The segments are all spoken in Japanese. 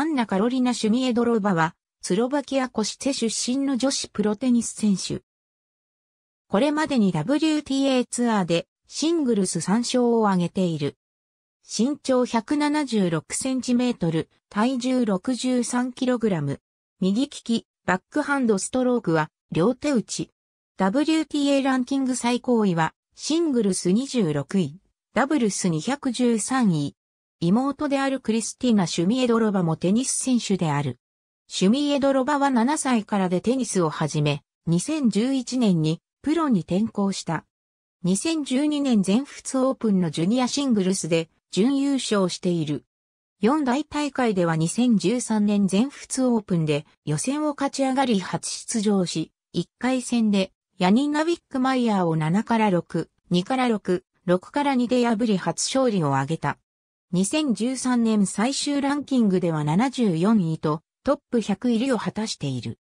アンナ・カロリナ・シュミエドロバは、スロバキアコシテェ出身の女子プロテニス選手。これまでに WTA ツアーでシングルス3勝を挙げている。身長176センチメートル、体重63キログラム。右利き、バックハンドストロークは両手打ち。WTA ランキング最高位はシングルス26位、ダブルス213位、妹であるクリスティナ・シュミエドロバもテニス選手である。シュミエドロバは7歳からでテニスを始め、2011年にプロに転向した。2012年全仏オープンのジュニアシングルスで準優勝している。四大大会では2013年全仏オープンで予選を勝ち上がり初出場し、1回戦でヤニナ・ビックマイヤーを7から6、2から6、6から2で破り初勝利を挙げた。2013年最終ランキングでは74位とトップ100入りを果たしている。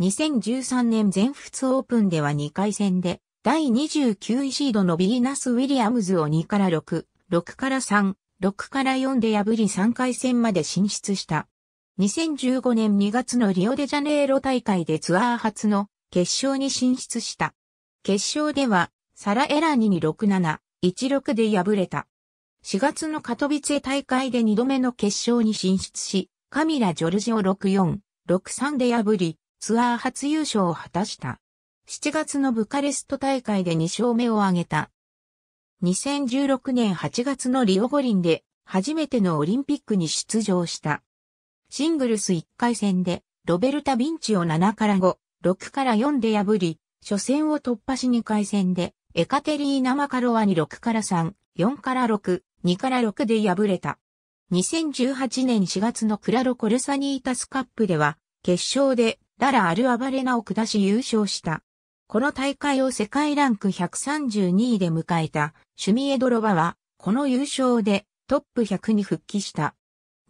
2013年全仏オープンでは2回戦で第29位シードのビーナス・ウィリアムズを2から6、6から3、6から4で破り3回戦まで進出した。2015年2月のリオデジャネイロ大会でツアー初の決勝に進出した。決勝ではサラ・エラニに6-7、1-6で敗れた。4月のカトビツェ大会で2度目の決勝に進出し、カミラ・ジョルジオ64、63で破り、ツアー初優勝を果たした。7月のブカレスト大会で2勝目を挙げた。2016年8月のリオ五輪で初めてのオリンピックに出場した。シングルス1回戦でロベルタ・ビンチを7から5、6から4で破り、初戦を突破し2回戦でエカテリーナ・マカロワに6から3、4から6、2から6で敗れた。2018年4月のクラロ・コルサニータスカップでは、決勝でララ・アル・アバレナを下し優勝した。この大会を世界ランク132位で迎えたシュミエドロバは、この優勝でトップ100に復帰した。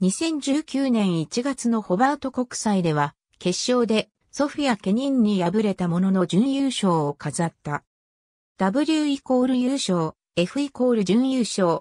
2019年1月のホバート国際では、決勝でソフィア・ケニンに敗れたものの準優勝を飾った。W イコール優勝、F イコール準優勝、